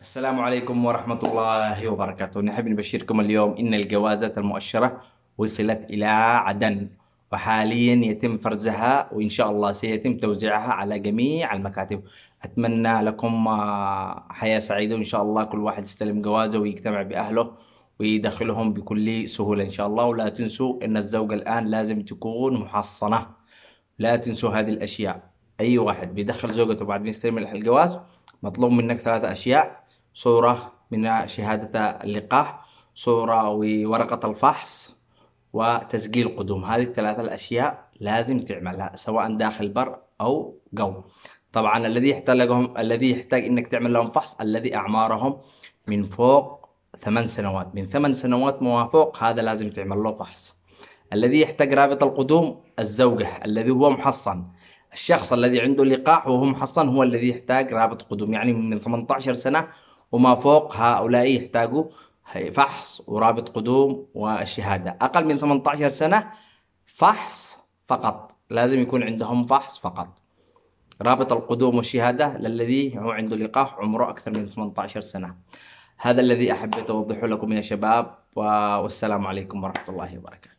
السلام عليكم ورحمة الله وبركاته نحب نبشركم اليوم إن الجوازات المؤشرة وصلت إلى عدن وحاليا يتم فرزها وإن شاء الله سيتم توزيعها على جميع المكاتب أتمنى لكم آه، حياة سعيدة وإن شاء الله كل واحد يستلم جوازه ويجتمع بأهله ويدخلهم بكل سهولة إن شاء الله ولا تنسوا أن الزوجة الآن لازم تكون محصنة لا تنسوا هذه الأشياء أي واحد بيدخل زوجته بعد ما يستلم الجواز مطلوب منك ثلاثة أشياء صورة من شهادة اللقاح صورة وورقة الفحص وتسجيل قدوم هذه الثلاثة الأشياء لازم تعملها سواء داخل بر أو جو طبعا الذي يحتاج لهم الذي يحتاج انك تعمل لهم فحص الذي اعمارهم من فوق ثمان سنوات من ثمان سنوات وما فوق هذا لازم تعمل له فحص الذي يحتاج رابط القدوم الزوجة الذي هو محصن الشخص الذي عنده لقاح وهو محصن هو الذي يحتاج رابط قدوم يعني من 18 سنة وما فوق هؤلاء يحتاجوا فحص ورابط قدوم والشهادة أقل من 18 سنة فحص فقط لازم يكون عندهم فحص فقط رابط القدوم والشهادة للذي هو عنده لقاح عمره أكثر من 18 سنة هذا الذي أحب أوضحه لكم يا شباب والسلام عليكم ورحمة الله وبركاته